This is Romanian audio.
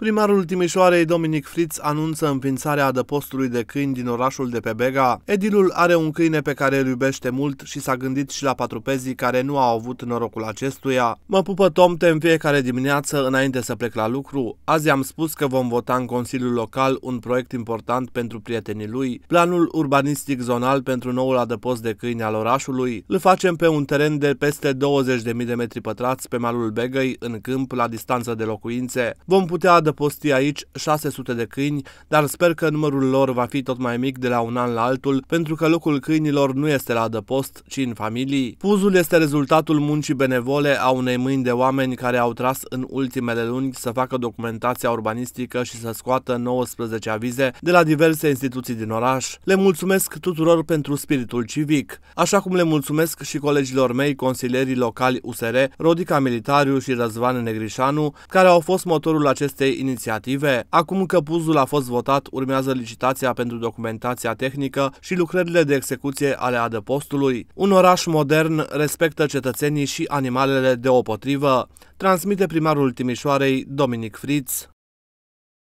Primarul Timișoarei, Dominic Fritz, anunță înființarea adăpostului de câini din orașul de pe Bega. Edilul are un câine pe care îl iubește mult și s-a gândit și la patrupezii care nu au avut norocul acestuia. Mă pupă tomte în fiecare dimineață înainte să plec la lucru. Azi am spus că vom vota în Consiliul Local un proiect important pentru prietenii lui, planul urbanistic zonal pentru noul adăpost de câini al orașului. Îl facem pe un teren de peste 20.000 de metri pătrați pe malul Begăi, în câmp, la distanță de locuințe. Vom putea adăpostii aici 600 de câini, dar sper că numărul lor va fi tot mai mic de la un an la altul, pentru că locul câinilor nu este la adăpost, ci în familii. Puzul este rezultatul muncii benevole a unei mâini de oameni care au tras în ultimele luni să facă documentația urbanistică și să scoată 19 avize de la diverse instituții din oraș. Le mulțumesc tuturor pentru spiritul civic, așa cum le mulțumesc și colegilor mei, consilierii locali USR, Rodica Militariu și Răzvan Negrișanu, care au fost motorul acestei inițiative, acum că puzul a fost votat, urmează licitația pentru documentația tehnică și lucrările de execuție ale adăpostului. Un oraș modern respectă cetățenii și animalele deopotrivă, transmite primarul Timișoarei Dominic Fritz.